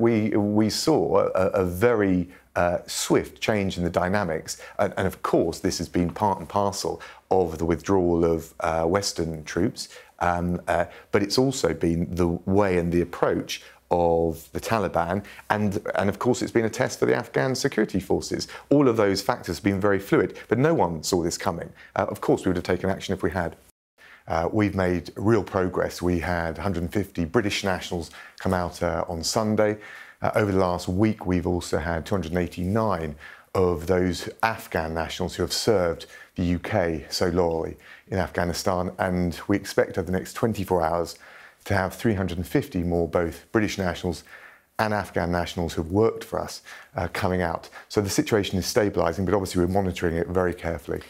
We, we saw a, a very uh, swift change in the dynamics, and, and, of course, this has been part and parcel of the withdrawal of uh, Western troops, um, uh, but it's also been the way and the approach of the Taliban, and, and of course, it's been a test for the Afghan security forces. All of those factors have been very fluid, but no one saw this coming. Uh, of course, we would have taken action if we had. Uh, we've made real progress. We had 150 British nationals come out uh, on Sunday. Uh, over the last week, we've also had 289 of those Afghan nationals who have served the UK so loyally in Afghanistan. And we expect over the next 24 hours to have 350 more, both British nationals and Afghan nationals who've worked for us, uh, coming out. So the situation is stabilising, but obviously we're monitoring it very carefully.